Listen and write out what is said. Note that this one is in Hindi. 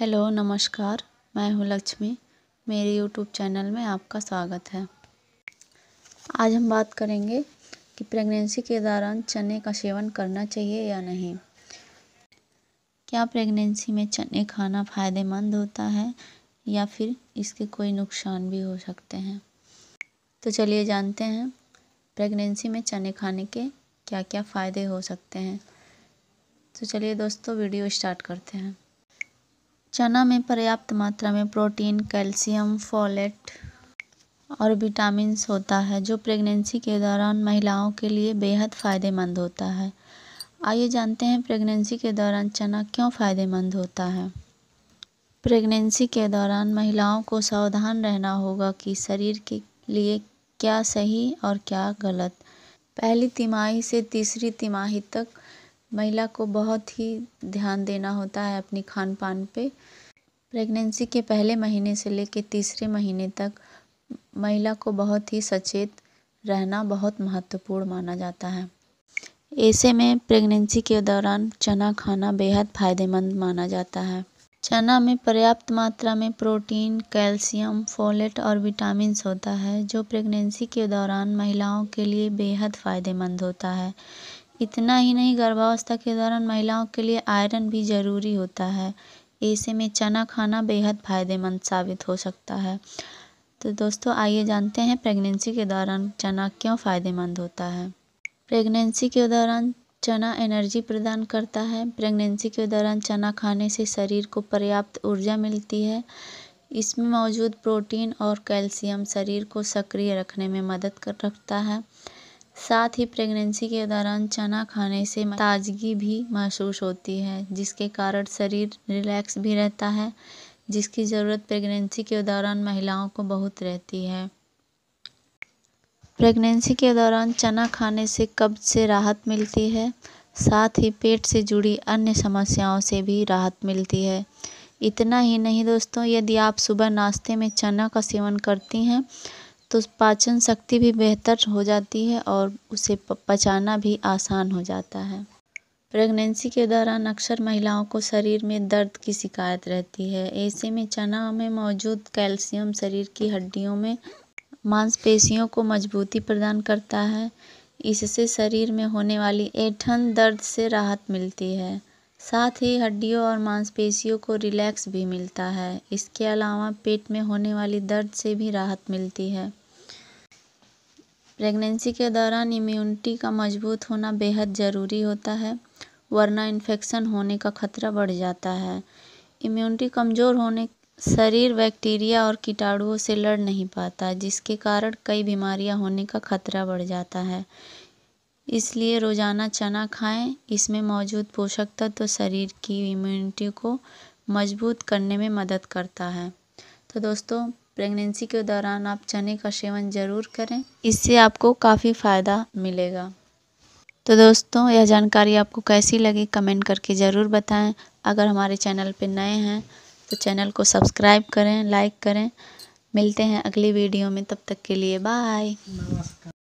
हेलो नमस्कार मैं हूँ लक्ष्मी मेरे यूट्यूब चैनल में आपका स्वागत है आज हम बात करेंगे कि प्रेगनेंसी के दौरान चने का सेवन करना चाहिए या नहीं क्या प्रेगनेंसी में चने खाना फ़ायदेमंद होता है या फिर इसके कोई नुकसान भी हो सकते हैं तो चलिए जानते हैं प्रेगनेंसी में चने खाने के क्या क्या फ़ायदे हो सकते हैं तो चलिए दोस्तों वीडियो स्टार्ट करते हैं चना में पर्याप्त मात्रा में प्रोटीन कैल्शियम फोलेट और विटामिन्स होता है जो प्रेगनेंसी के दौरान महिलाओं के लिए बेहद फ़ायदेमंद होता है आइए जानते हैं प्रेगनेंसी के दौरान चना क्यों फ़ायदेमंद होता है प्रेगनेंसी के दौरान महिलाओं को सावधान रहना होगा कि शरीर के लिए क्या सही और क्या गलत पहली तिमाही से तीसरी तिमाही तक महिला को बहुत ही ध्यान देना होता है अपनी खान पान पर प्रेगनेंसी के पहले महीने से लेकर तीसरे महीने तक महिला को बहुत ही सचेत रहना बहुत महत्वपूर्ण माना जाता है ऐसे में प्रेगनेंसी के दौरान चना खाना बेहद फायदेमंद माना जाता है चना में पर्याप्त मात्रा में प्रोटीन कैल्शियम फोलेट और विटामिन होता है जो प्रेगनेंसी के दौरान महिलाओं के लिए बेहद फ़ायदेमंद होता है इतना ही नहीं गर्भावस्था के दौरान महिलाओं के लिए आयरन भी ज़रूरी होता है ऐसे में चना खाना बेहद फ़ायदेमंद साबित हो सकता है तो दोस्तों आइए जानते हैं प्रेगनेंसी के दौरान चना क्यों फ़ायदेमंद होता है प्रेगनेंसी के दौरान चना एनर्जी प्रदान करता है प्रेगनेंसी के दौरान चना खाने से शरीर को पर्याप्त ऊर्जा मिलती है इसमें मौजूद प्रोटीन और कैल्शियम शरीर को सक्रिय रखने में मदद कर रखता है साथ ही प्रेगनेंसी के दौरान चना खाने से ताजगी भी महसूस होती है जिसके कारण शरीर रिलैक्स भी रहता है जिसकी ज़रूरत प्रेगनेंसी के दौरान महिलाओं को बहुत रहती है प्रेगनेंसी के दौरान चना खाने से कब्ज से राहत मिलती है साथ ही पेट से जुड़ी अन्य समस्याओं से भी राहत मिलती है इतना ही नहीं दोस्तों यदि आप सुबह नाश्ते में चना का सेवन करती हैं तो पाचन शक्ति भी बेहतर हो जाती है और उसे पचाना भी आसान हो जाता है प्रेगनेंसी के दौरान अक्सर महिलाओं को शरीर में दर्द की शिकायत रहती है ऐसे में चना में मौजूद कैल्शियम शरीर की हड्डियों में मांसपेशियों को मजबूती प्रदान करता है इससे शरीर में होने वाली ऐठन दर्द से राहत मिलती है साथ ही हड्डियों और मांसपेशियों को रिलैक्स भी मिलता है इसके अलावा पेट में होने वाली दर्द से भी राहत मिलती है प्रेगनेंसी के दौरान इम्यूनिटी का मजबूत होना बेहद ज़रूरी होता है वरना इन्फेक्शन होने का खतरा बढ़ जाता है इम्यूनिटी कमज़ोर होने शरीर बैक्टीरिया और कीटाणुओं से लड़ नहीं पाता जिसके कारण कई बीमारियां होने का खतरा बढ़ जाता है इसलिए रोज़ाना चना खाएं इसमें मौजूद पोषक तत्व तो शरीर की इम्यूनिटी को मजबूत करने में मदद करता है तो दोस्तों प्रेगनेंसी के दौरान आप चने का सेवन ज़रूर करें इससे आपको काफ़ी फ़ायदा मिलेगा तो दोस्तों यह जानकारी आपको कैसी लगी कमेंट करके ज़रूर बताएं अगर हमारे चैनल पर नए हैं तो चैनल को सब्सक्राइब करें लाइक करें मिलते हैं अगली वीडियो में तब तक के लिए बाय